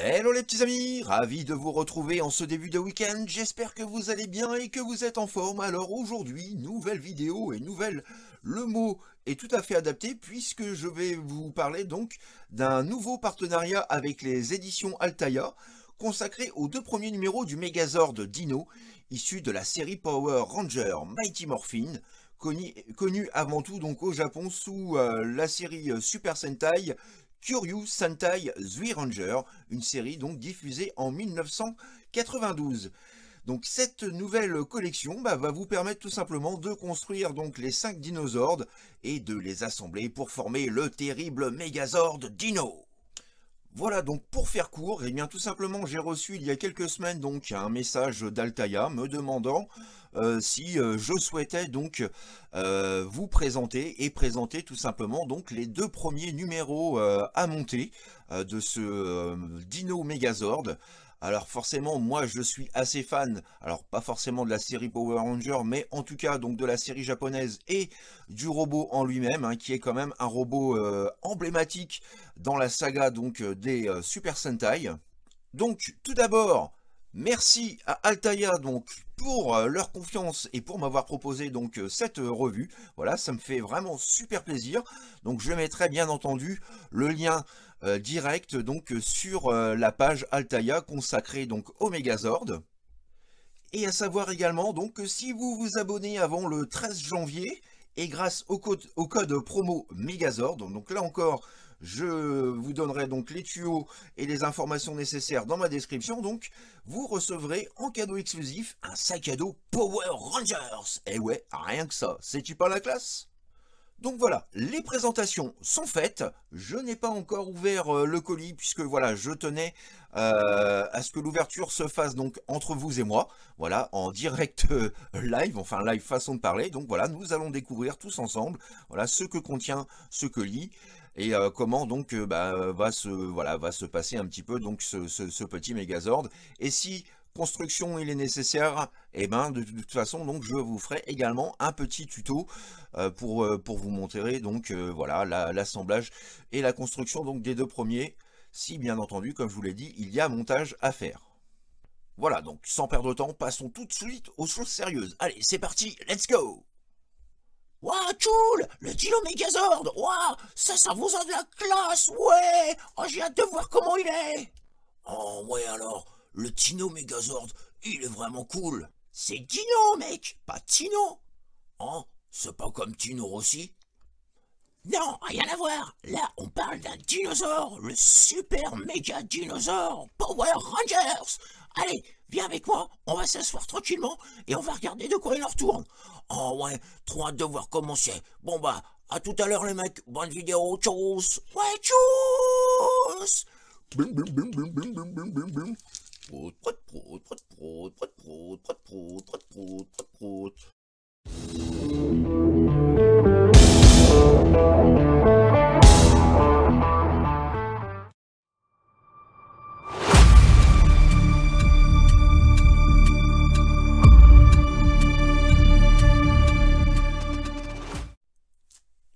Hello les petits amis, ravi de vous retrouver en ce début de week-end, j'espère que vous allez bien et que vous êtes en forme. Alors aujourd'hui, nouvelle vidéo et nouvelle, le mot est tout à fait adapté puisque je vais vous parler donc d'un nouveau partenariat avec les éditions Altaïa consacré aux deux premiers numéros du Megazord Dino, issu de la série Power Ranger Mighty Morphin, connu, avant tout donc au Japon sous euh, la série euh, Super Sentai, Curious Sentai Zui Ranger, une série donc diffusée en 1992. Donc cette nouvelle collection bah, va vous permettre tout simplement de construire donc les 5 dinosaures et de les assembler pour former le terrible Megazord Dino. Voilà donc pour faire court, et eh bien tout simplement j'ai reçu il y a quelques semaines donc un message d'Altaya me demandant euh, si euh, je souhaitais donc euh, vous présenter et présenter tout simplement donc les deux premiers numéros à monter de ce Dino Megazord. Alors forcément, moi je suis assez fan, alors pas forcément de la série Power Ranger, mais en tout cas donc de la série japonaise et du robot en lui-même, hein, qui est quand même un robot euh, emblématique dans la saga donc euh, des euh, Super Sentai. Donc tout d'abord, Merci à Altaïa donc pour leur confiance et pour m'avoir proposé donc cette revue. Voilà, ça me fait vraiment super plaisir. Donc je mettrai bien entendu le lien euh, direct donc sur euh, la page Altaïa consacrée donc au Megazord. Et à savoir également donc que si vous vous abonnez avant le 13 janvier et grâce au code, au code promo Megazord, donc là encore je vous donnerai donc les tuyaux et les informations nécessaires dans ma description. Donc, vous recevrez en cadeau exclusif un sac à dos Power Rangers. Et eh ouais, rien que ça. C'est-tu pas la classe donc voilà, les présentations sont faites. Je n'ai pas encore ouvert euh, le colis puisque voilà, je tenais euh, à ce que l'ouverture se fasse donc entre vous et moi. Voilà, en direct euh, live, enfin live façon de parler. Donc voilà, nous allons découvrir tous ensemble voilà ce que contient ce colis et comment donc bah, va se voilà va se passer un petit peu donc ce, petit mégazord Et si construction il est nécessaire, et eh ben de, toute façon donc je vous ferai également un petit tuto euh, pour, euh, pour vous montrer donc euh, voilà l'assemblage et la construction donc des deux premiers, si bien entendu comme je vous l'ai dit il y a montage à faire. Voilà donc sans perdre de temps passons tout de suite aux choses sérieuses. Allez c'est parti, let's go Waouh, cool Le Dino Megazord Waouh Ça, ça vous a de la classe, ouais Oh, j'ai hâte de voir comment il est Oh, ouais, alors, le Tino Megazord, il est vraiment cool. C'est Dino, mec, pas Tino. Hein C'est pas comme Tino aussi Non, rien à voir. Là, on parle d'un dinosaure, le super méga dinosaure Power Rangers. Allez, viens avec moi, on va s'asseoir tranquillement et on va regarder de quoi il en retourne. Oh ouais, trop hâte de voir comment c'est. Bon bah, à tout à l'heure les mecs, bonne vidéo, tchuss Ouais, tchuss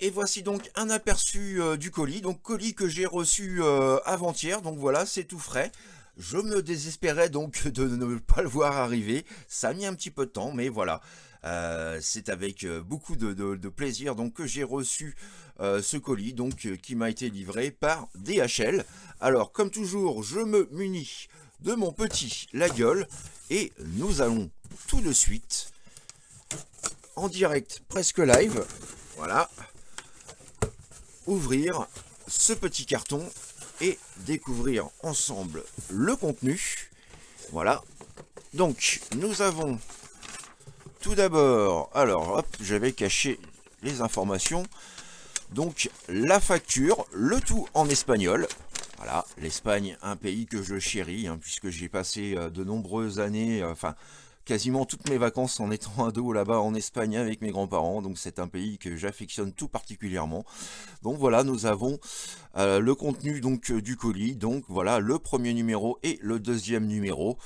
et voici donc un aperçu du colis, donc colis que j'ai reçu avant-hier, donc voilà, c'est tout frais. Je me désespérais donc de ne pas le voir arriver. Ça a mis un petit peu de temps, mais voilà. Euh, c'est avec euh, beaucoup de, plaisir donc que j'ai reçu euh, ce colis donc qui m'a été livré par DHL. Alors comme toujours, je me munis de mon petit la gueule et nous allons tout de suite en direct presque live, voilà, ouvrir ce petit carton découvrir ensemble le contenu. Voilà. Donc, nous avons tout d'abord, alors hop, j'avais caché les informations. Donc, la facture, le tout en espagnol. Voilà, l'Espagne, un pays que je chéris, hein, puisque j'ai passé euh, de nombreuses années, euh, enfin, quasiment toutes mes vacances en étant ado là-bas en Espagne avec mes grands-parents. Donc c'est un pays que j'affectionne tout particulièrement. Donc voilà, nous avons euh, le contenu donc euh, du colis. Donc voilà, le premier numéro et le deuxième numéro.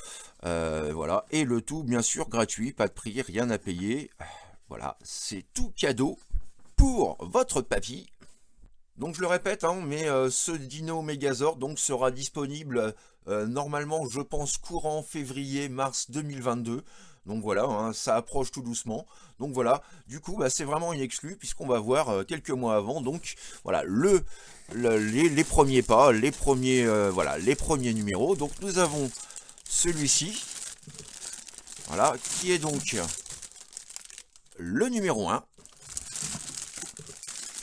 Euh, voilà, et le tout bien sûr gratuit, pas de prix, rien à payer. Ah, voilà, c'est tout cadeau pour votre papy donc je le répète, hein, mais euh, ce Dino Megazord donc, sera disponible euh, normalement, je pense, courant février-mars 2022. Donc voilà, hein, ça approche tout doucement. Donc voilà, du coup, bah, c'est vraiment une exclu puisqu'on va voir euh, quelques mois avant. Donc voilà, les, premiers pas, les premiers, voilà, les premiers numéros. Donc nous avons celui-ci, voilà, qui est donc le numéro 1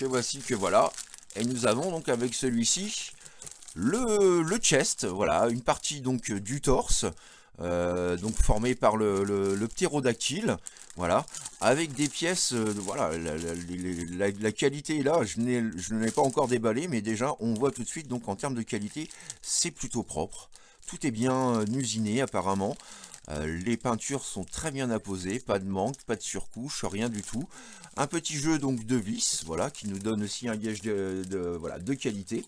voici que voilà et nous avons donc avec celui-ci le, chest, voilà, une partie donc euh, du torse, euh, donc formée par le, le, ptérodactyle, voilà, avec des pièces, euh, voilà, la, qualité là, je ne l'ai pas encore déballé, mais déjà on voit tout de suite, donc en termes de qualité, c'est plutôt propre. Tout est bien usiné apparemment. Euh, les peintures sont très bien apposées, pas de manque, pas de surcouche, rien du tout. Un petit jeu donc de vis, voilà, qui nous donne aussi un gage de, voilà, qualité.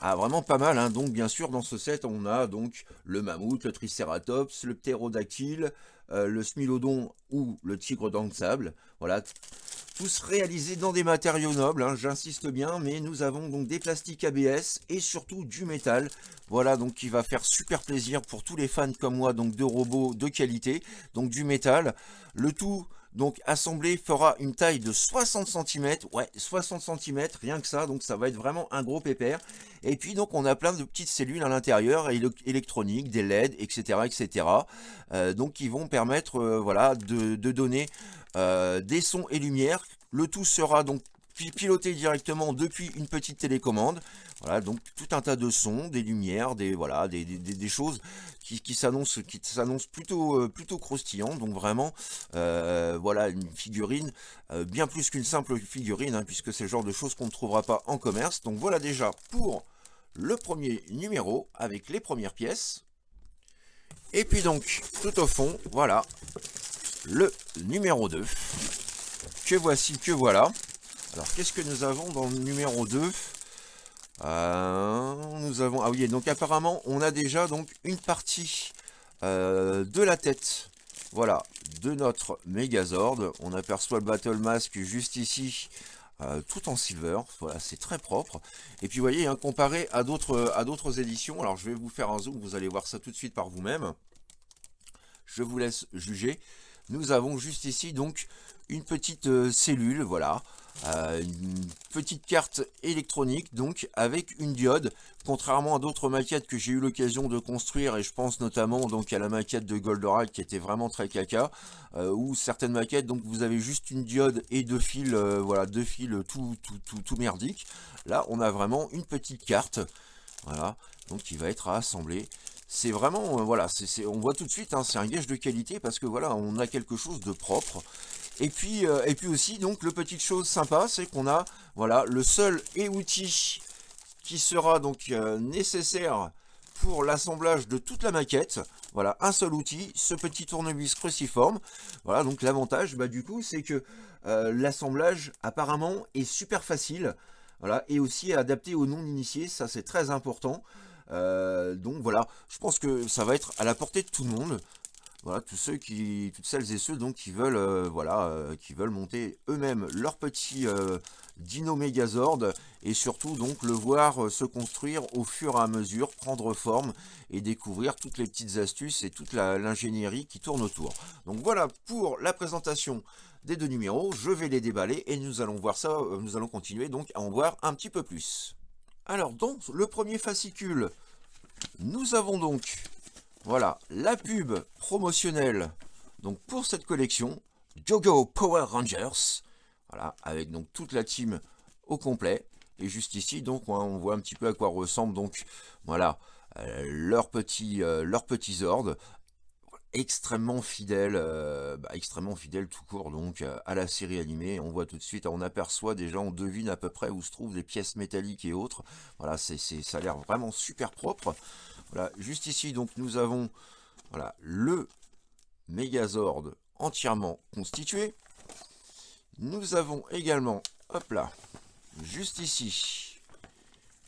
Ah, vraiment pas mal, hein. donc bien sûr dans ce set on a donc le mammouth, le triceratops, le ptérodactyle, euh, le smilodon ou le tigre dans le sable, voilà, tous réalisés dans des matériaux nobles, hein, j'insiste bien, mais nous avons donc des plastiques ABS et surtout du métal. Voilà, donc qui va faire super plaisir pour tous les fans comme moi, donc de robots de qualité, donc du métal. Le tout donc assemblée fera une taille de 60 cm, ouais 60 cm rien que ça, donc ça va être vraiment un gros pépère. Et puis donc on a plein de petites cellules à l'intérieur, électroniques, des LED, etc. etc. Euh, donc qui vont permettre euh, voilà, de, donner euh, des sons et lumières. Le tout sera donc piloté directement depuis une petite télécommande. Voilà, donc tout un tas de sons, des lumières, des voilà, des, choses qui, s'annoncent qui s'annoncent plutôt euh, plutôt croustillant. Donc vraiment, euh, voilà une figurine euh, bien plus qu'une simple figurine, hein, puisque c'est le genre de choses qu'on ne trouvera pas en commerce. Donc voilà déjà pour le premier numéro avec les premières pièces. Et puis donc tout au fond, voilà le numéro 2. Que voici, que voilà. Alors qu'est-ce que nous avons dans le numéro 2 ah, nous avons... Ah oui, donc apparemment, on a déjà donc une partie euh, de la tête. Voilà, de notre Megazord. On aperçoit le Battle Mask juste ici, euh, tout en silver. Voilà, c'est très propre. Et puis, vous voyez, hein, comparé à d'autres éditions, alors je vais vous faire un zoom, vous allez voir ça tout de suite par vous-même. Je vous laisse juger. Nous avons juste ici, donc, une petite euh, cellule, voilà, euh, une petite carte électronique donc avec une diode contrairement à d'autres maquettes que j'ai eu l'occasion de construire et je pense notamment donc à la maquette de Goldorak qui était vraiment très caca euh, ou certaines maquettes donc vous avez juste une diode et deux fils euh, voilà deux fils tout, tout, tout, merdique là on a vraiment une petite carte voilà donc qui va être assemblée. c'est vraiment voilà c'est on voit tout de suite hein, c'est un gage de qualité parce que voilà on a quelque chose de propre euh, et puis, aussi, donc, le petite chose sympa, c'est qu'on a, voilà, le seul et outil qui sera donc euh, nécessaire pour l'assemblage de toute la maquette. Voilà, un seul outil, ce petit tournevis cruciforme. Voilà, donc l'avantage, bah, du coup, c'est que euh, l'assemblage, apparemment, est super facile. Voilà, et aussi adapté aux non-initiés, ça c'est très important. donc voilà, je pense que ça va être à la portée de tout le monde. Voilà, tous ceux qui, toutes celles et ceux donc qui veulent, euh, euh, qui veulent monter eux-mêmes leur petit euh, Dino Megazord et surtout donc le voir se construire au fur et à mesure, prendre forme et découvrir toutes les petites astuces et toute l'ingénierie qui tourne autour. Donc voilà pour la présentation des deux numéros, je vais les déballer et nous allons voir ça, nous allons continuer donc à en voir un petit peu plus. Alors donc le premier fascicule, nous avons donc voilà, la pub promotionnelle donc pour cette collection, Jogo Power Rangers, voilà, avec donc toute la team au complet. Et juste ici, donc, on voit un petit peu à quoi ressemble donc, voilà, euh, leurs euh, leur extrêmement fidèles, euh, bah, extrêmement fidèle tout court donc à la série animée. On voit tout de suite, on aperçoit déjà, on devine à peu près où se trouvent les pièces métalliques et autres. Voilà, c'est ça a l'air vraiment super propre. Voilà, juste ici, donc nous avons voilà, le Megazord entièrement constitué. Nous avons également, hop là, juste ici,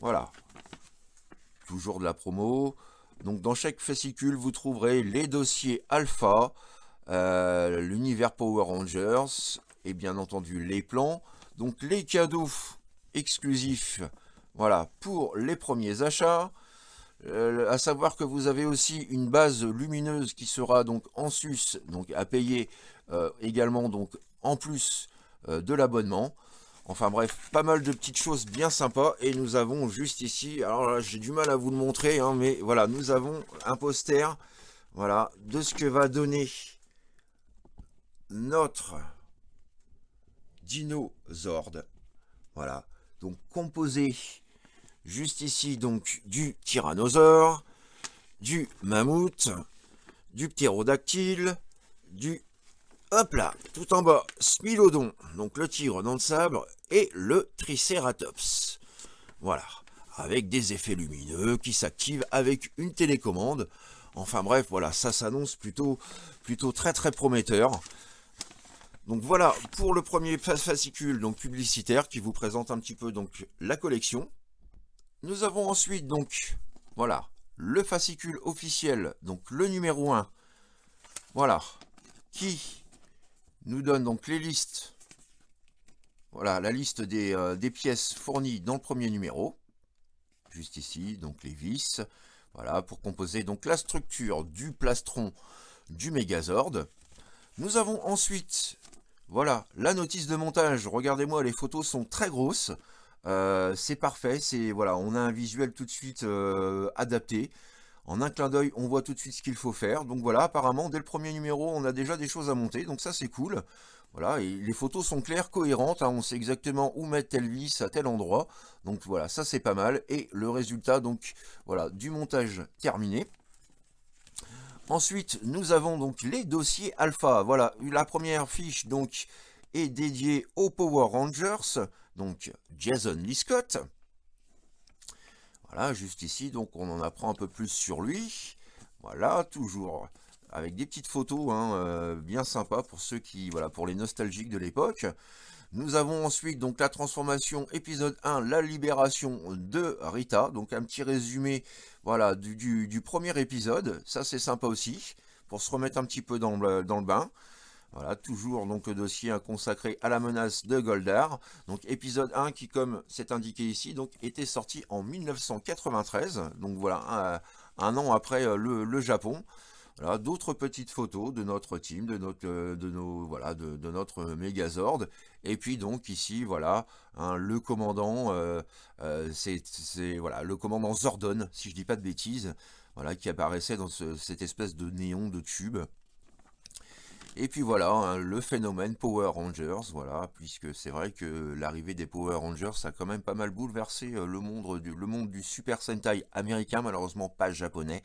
voilà, toujours de la promo. Donc dans chaque fascicule, vous trouverez les dossiers alpha, euh, l'univers Power Rangers, et bien entendu les plans. Donc les cadeaux exclusifs, voilà, pour les premiers achats. Euh, à savoir que vous avez aussi une base lumineuse qui sera donc en sus, donc à payer euh, également donc en plus euh, de l'abonnement. Enfin bref, pas mal de petites choses bien sympas. Et nous avons juste ici, alors là j'ai du mal à vous le montrer, hein, mais voilà, nous avons un poster voilà, de ce que va donner notre dinosaure. Voilà, donc composé juste ici donc du tyrannosaure, du mammouth, du ptérodactyle, du, hop là, tout en bas, smilodon, donc le tigre dans le sabre, et le Triceratops. Voilà, avec des effets lumineux qui s'activent avec une télécommande. Enfin bref, voilà, ça s'annonce plutôt, plutôt très très prometteur. Donc voilà pour le premier fascicule donc publicitaire qui vous présente un petit peu donc la collection. Nous avons ensuite donc, voilà, le fascicule officiel, donc le numéro 1, voilà, qui nous donne donc les listes, voilà, la liste euh, des, pièces fournies dans le premier numéro, juste ici, donc les vis, voilà, pour composer donc la structure du plastron du Megazord. Nous avons ensuite, voilà, la notice de montage, regardez-moi, les photos sont très grosses, euh, c'est parfait, c'est voilà, on a un visuel tout de suite euh, adapté. En un clin d'œil, on voit tout de suite ce qu'il faut faire. Donc voilà, apparemment, dès le premier numéro, on a déjà des choses à monter. Donc ça, c'est cool. Voilà, et les photos sont claires, cohérentes. Hein. on sait exactement où mettre telle vis à tel endroit. Donc voilà, ça, c'est pas mal. Et le résultat, donc, voilà, du montage terminé. Ensuite, nous avons donc les dossiers alpha. Voilà, la première fiche, donc, est dédiée aux Power Rangers donc Jason Liscott. Voilà, juste ici, donc on en apprend un peu plus sur lui. Voilà, toujours avec des petites photos hein, euh, bien sympas pour ceux qui, voilà, pour les nostalgiques de l'époque. Nous avons ensuite donc la transformation épisode 1, la libération de Rita. Donc un petit résumé voilà, du, premier épisode. Ça c'est sympa aussi pour se remettre un petit peu dans dans le bain. Voilà, toujours donc le dossier consacré à la menace de Goldar. Donc épisode 1 qui, comme c'est indiqué ici, donc était sorti en 1993. Donc voilà, un, an après euh, le, Japon. Voilà, d'autres petites photos de notre team, de notre, euh, de nos, voilà, de, notre Megazord. Et puis donc ici, voilà, hein, le commandant, euh, c'est voilà, le commandant Zordon, si je ne dis pas de bêtises, voilà, qui apparaissait dans cette espèce de néon de tube. Et puis voilà, hein, le phénomène Power Rangers, voilà, puisque c'est vrai que l'arrivée des Power Rangers a quand même pas mal bouleversé euh, le monde du, le monde du Super Sentai américain, malheureusement pas japonais.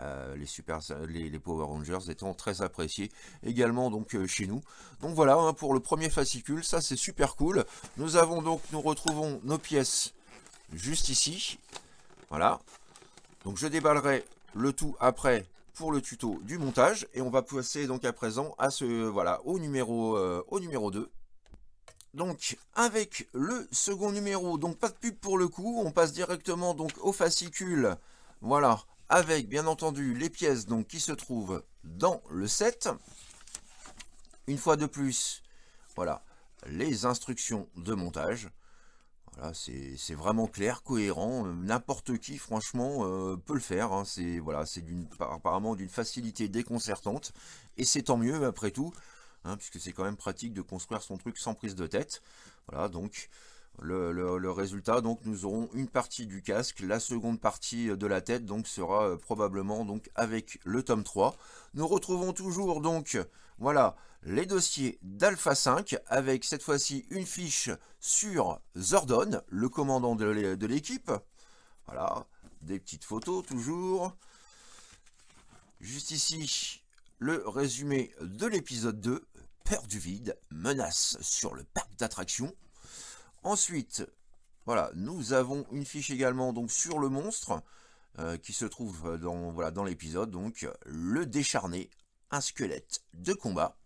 Euh, les, Power Rangers étant très appréciés également donc euh, chez nous. Donc voilà hein, pour le premier fascicule, ça c'est super cool. Nous avons donc, nous retrouvons nos pièces juste ici. Voilà. Donc je déballerai le tout après pour le tuto du montage. Et on va passer donc à présent à ce, voilà, au, numéro, euh, au numéro 2. Donc avec le second numéro, donc pas de pub pour le coup, on passe directement donc au fascicule, voilà, avec bien entendu les pièces donc qui se trouvent dans le set. Une fois de plus, voilà, les instructions de montage. Voilà, c'est vraiment clair, cohérent. Euh, n'importe qui, franchement, euh, peut le faire. Hein. C'est voilà, c'est apparemment d'une facilité déconcertante. Et c'est tant mieux, après tout, hein, puisque c'est quand même pratique de construire son truc sans prise de tête. Voilà, donc le, résultat. Donc nous aurons une partie du casque, la seconde partie euh, de la tête donc sera euh, probablement donc avec le tome 3. Nous retrouvons toujours donc voilà les dossiers d'Alpha 5 avec cette fois-ci une fiche sur Zordon, le commandant de, l'équipe. Voilà, des petites photos toujours. Juste ici, le résumé de l'épisode 2, Peur du vide, menace sur le parc d'attractions. Ensuite, voilà, nous avons une fiche également donc sur le monstre euh, qui se trouve euh, dans voilà dans l'épisode donc le décharné, un squelette de combat.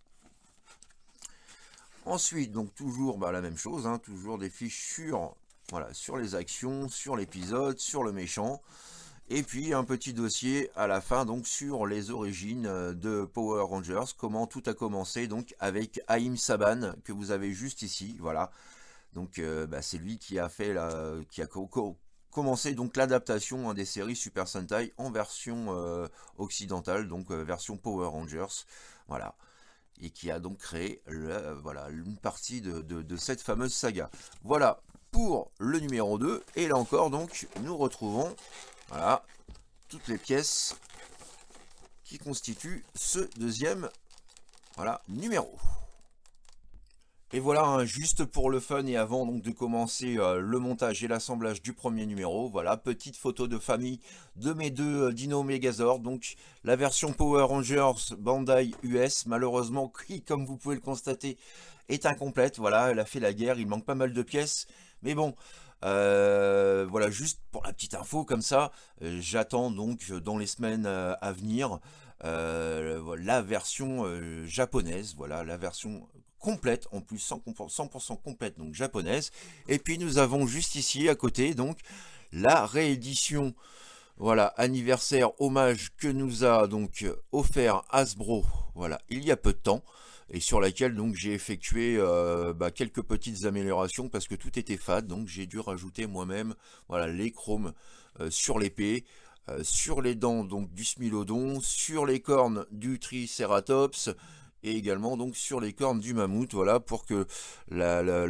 Ensuite, donc toujours bah, la même chose, hein, toujours des fiches sur voilà sur les actions, sur l'épisode, sur le méchant. Et puis un petit dossier à la fin donc sur les origines euh, de Power Rangers, comment tout a commencé donc avec Aïm Saban que vous avez juste ici, voilà, donc euh, bah, c'est lui qui a commencé donc l'adaptation hein, des séries Super Sentai en version euh, occidentale, donc euh, version Power Rangers, voilà, et qui a donc créé voilà une partie de, cette fameuse saga. Voilà pour le numéro 2, et là encore donc nous retrouvons toutes les pièces qui constituent ce deuxième voilà numéro. Et voilà, hein, juste pour le fun et avant donc de commencer euh, le montage et l'assemblage du premier numéro, voilà, petite photo de famille de mes deux euh, Dino Megazord, donc la version Power Rangers Bandai US, malheureusement, qui, comme vous pouvez le constater, est incomplète, voilà, elle a fait la guerre, il manque pas mal de pièces, mais bon, euh, voilà, juste pour la petite info, comme ça, j'attends donc dans les semaines à venir, la version japonaise, voilà, la version complète, en plus 100%, complète, donc japonaise. Et puis nous avons juste ici à côté, donc la réédition, voilà, anniversaire, hommage que nous a donc offert Hasbro, voilà, il y a peu de temps et sur laquelle donc j'ai effectué euh, bah, quelques petites améliorations parce que tout était fade donc j'ai dû rajouter moi-même voilà les chromes euh, sur l'épée euh, sur les dents donc du smilodon sur les cornes du triceratops et également donc sur les cornes du mammouth voilà pour que la, la,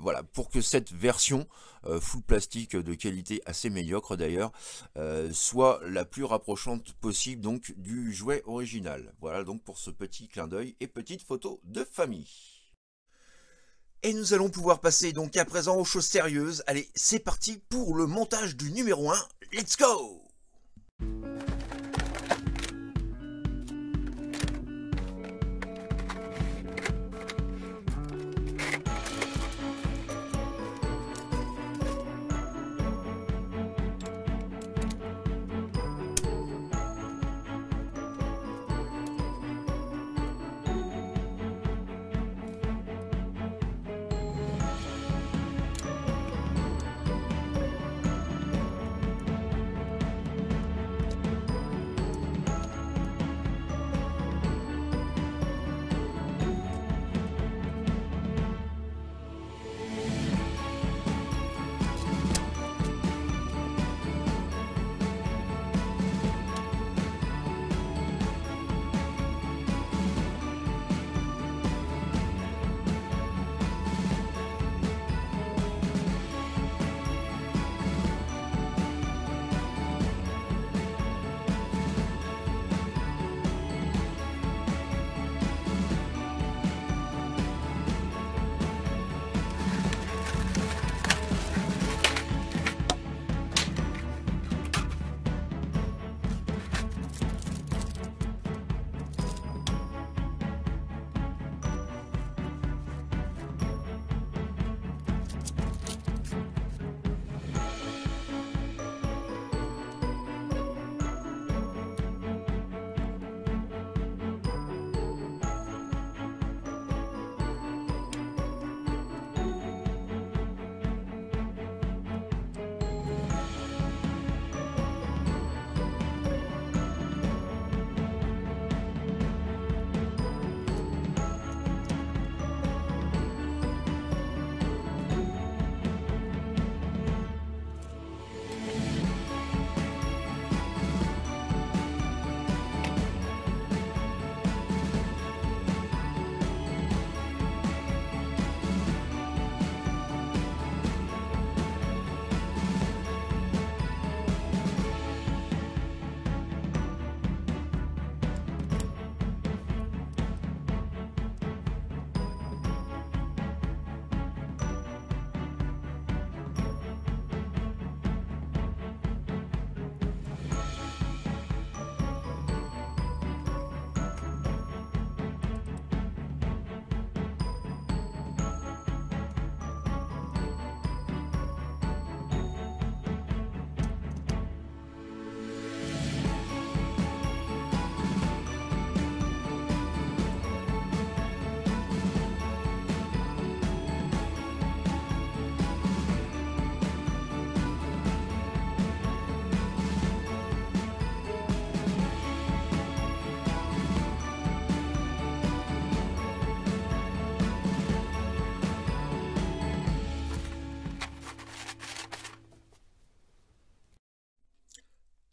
voilà pour que cette version euh, full plastique de qualité assez médiocre d'ailleurs euh, soit la plus rapprochante possible donc du jouet original voilà donc pour ce petit clin d'œil et petite photo de famille et nous allons pouvoir passer donc à présent aux choses sérieuses allez c'est parti pour le montage du numéro 1 let's go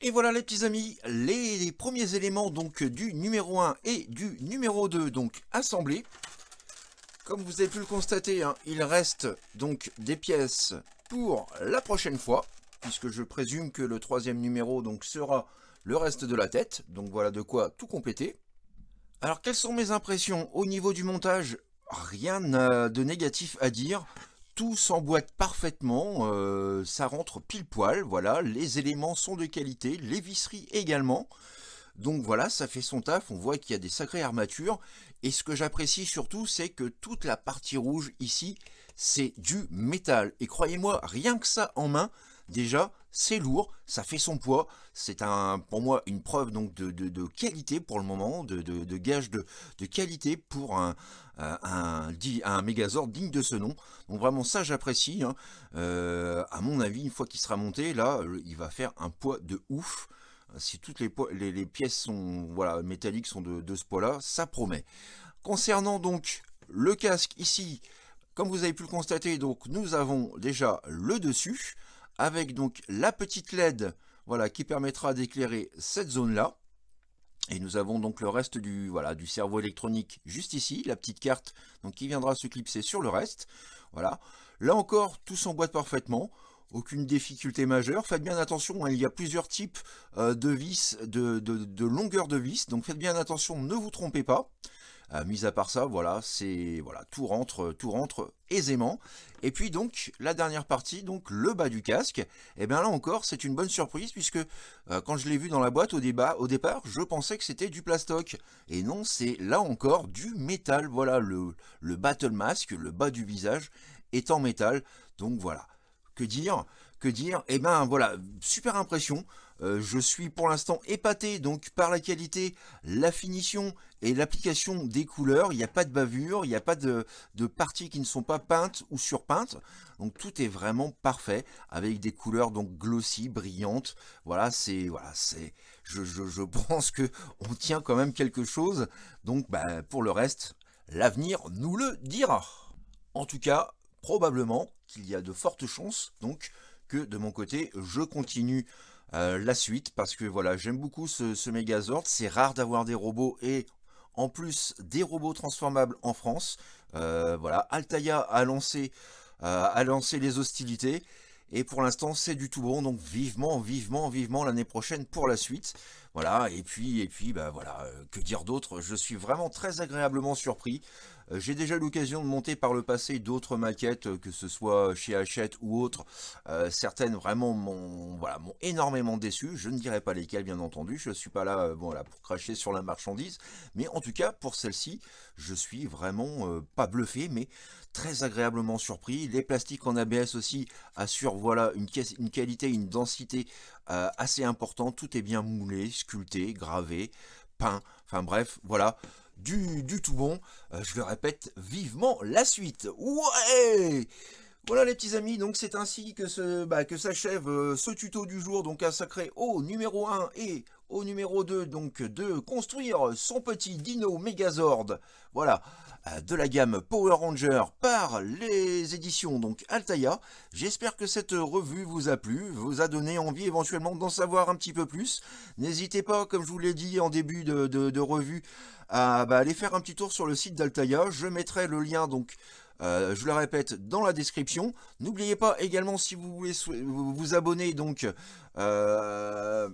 Et voilà les petits amis, les, premiers éléments donc du numéro 1 et du numéro 2 donc assemblés. Comme vous avez pu le constater, hein, il reste donc des pièces pour la prochaine fois, puisque je présume que le troisième numéro donc sera le reste de la tête, donc voilà de quoi tout compléter. Alors quelles sont mes impressions au niveau du montage Rien euh, de négatif à dire tout s'emboîte parfaitement, euh, ça rentre pile poil, voilà, les éléments sont de qualité, les visseries également. Donc voilà, ça fait son taf, on voit qu'il y a des sacrées armatures. Et ce que j'apprécie surtout, c'est que toute la partie rouge ici, c'est du métal. Et croyez-moi, rien que ça en main, Déjà, c'est lourd, ça fait son poids, c'est pour moi une preuve donc de, qualité pour le moment, de, gage de, qualité pour un, euh, un, Megazord digne de ce nom. Donc vraiment ça j'apprécie. Hein. Euh, à mon avis, une fois qu'il sera monté, là, euh, il va faire un poids de ouf. Si toutes les, les, pièces sont voilà métalliques sont de, ce poids-là, ça promet. Concernant donc le casque ici, comme vous avez pu le constater, donc nous avons déjà le dessus avec donc la petite LED voilà, qui permettra d'éclairer cette zone-là. Et nous avons donc le reste du, voilà, du cerveau électronique juste ici, la petite carte donc, qui viendra se clipser sur le reste. Voilà. Là encore, tout s'emboîte parfaitement. Aucune difficulté majeure. Faites bien attention, hein, il y a plusieurs types euh, de vis, de longueur de vis. Donc faites bien attention, ne vous trompez pas. Mise euh, mis à part ça, voilà, c'est voilà, tout rentre, euh, tout rentre aisément. Et puis donc la dernière partie, donc le bas du casque. Et eh bien là encore, c'est une bonne surprise puisque euh, quand je l'ai vu dans la boîte au débat, au départ, je pensais que c'était du plastoc. Et non, c'est là encore du métal. Voilà le le battle mask, le bas du visage est en métal. Donc voilà. Que dire Que dire et eh ben voilà, super impression. Euh, je suis pour l'instant épaté donc par la qualité, la finition et l'application des couleurs. Il n'y a pas de bavure, il n'y a pas de, parties qui ne sont pas peintes ou surpeintes. Donc tout est vraiment parfait avec des couleurs donc glossy, brillantes. Voilà, c'est voilà, c'est. Je, pense que on tient quand même quelque chose. Donc bah, pour le reste, l'avenir nous le dira. En tout cas, probablement qu'il y a de fortes chances donc que de mon côté, je continue euh, la suite parce que voilà, j'aime beaucoup ce, ce Megazord. C'est rare d'avoir des robots et en plus des robots transformables en France. Euh, voilà, Altaïa a lancé, euh, a lancé les hostilités. Et pour l'instant, c'est du tout bon, donc vivement, vivement, vivement l'année prochaine pour la suite. Voilà, et puis, et puis, bah voilà, que dire d'autre Je suis vraiment très agréablement surpris. Euh, j'ai déjà eu l'occasion de monter par le passé d'autres maquettes, euh, que ce soit chez Hachette ou autre. Euh, certaines vraiment m'ont voilà, énormément déçu. Je ne dirai pas lesquelles, bien entendu. Je ne suis pas là, pour cracher sur la marchandise. Mais en tout cas, pour celle-ci, je suis vraiment pas bluffé, mais très agréablement surpris. Les plastiques en ABS aussi assurent voilà, une, qualité, une densité assez importante. Tout est bien moulé, sculpté, gravé. peint. Enfin bref, voilà, du, tout bon. Euh, je le répète vivement la suite. Ouais voilà les petits amis, donc c'est ainsi que bah, s'achève s'achève euh, ce tuto du jour, donc sacré au numéro 1 et au numéro 2, donc de construire son petit Dino Megazord, voilà, euh, de la gamme Power Ranger par les éditions donc Altaïa. J'espère que cette revue vous a plu, vous a donné envie éventuellement d'en savoir un petit peu plus. N'hésitez pas, comme je vous l'ai dit en début de, de revue, ah, bah, allez aller faire un petit tour sur le site d'Altaïa. Je mettrai le lien donc euh, je le répète, dans la description. N'oubliez pas également, si vous voulez vous abonner donc euh,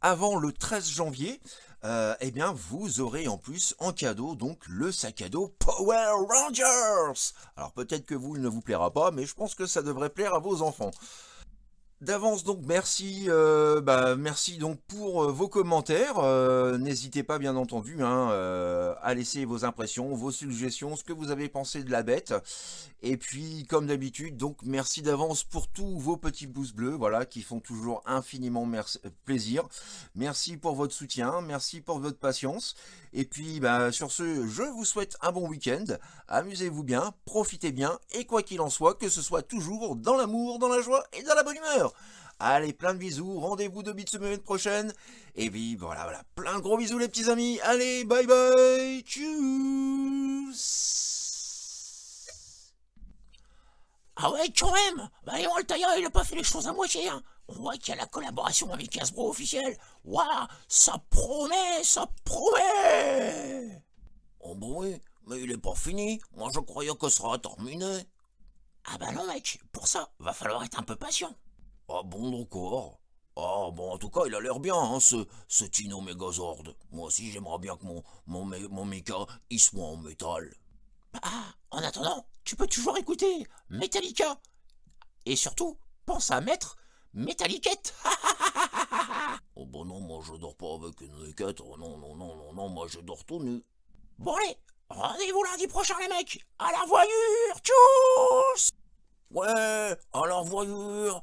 avant le 13 janvier, et euh, eh bien, vous aurez en plus en cadeau donc le sac à dos Power Rangers Alors peut-être que vous, il ne vous plaira pas, mais je pense que ça devrait plaire à vos enfants. D'avance donc merci, euh, bah, merci donc pour euh, vos commentaires. Euh, n'hésitez pas bien entendu hein, à laisser vos impressions, vos suggestions, ce que vous avez pensé de la bête. Et puis comme d'habitude donc merci d'avance pour tous vos petits pouces bleus voilà qui font toujours infiniment plaisir. Merci pour votre soutien, merci pour votre patience. Et puis bah, sur ce je vous souhaite un bon week-end. Amusez-vous bien, profitez bien et quoi qu'il en soit que ce soit toujours dans l'amour, dans la joie et dans la bonne humeur allez, plein de bisous, rendez-vous de bits semaine prochaine. Et puis, voilà, voilà, plein de gros bisous les petits amis. Allez, bye bye, tchuss ah ouais, quand même Bah le tailleur, il a pas fait les choses à moitié, hein On voit qu'il y a la collaboration avec Casbro officielle Waouh Ça promet Ça promet Oh bah oui, mais il est pas fini Moi je croyais que ce sera terminé Ah bah non mec, pour ça, va falloir être un peu patient ah bon d'accord Ah bon, en tout cas, il a l'air bien, hein, ce, ce Tino Megazord. Moi aussi, j'aimerais bien que mon, mon, mon il soit en métal. Ah, en attendant, tu peux toujours écouter Metallica. Et surtout, pense à mettre Metalliquette. oh bah non, moi je dors pas avec une équette. Oh non, non, non, non, non, moi je dors tout nu. Bon allez, rendez-vous lundi prochain les mecs. À la voyure, tchuss Ouais, à la voyure,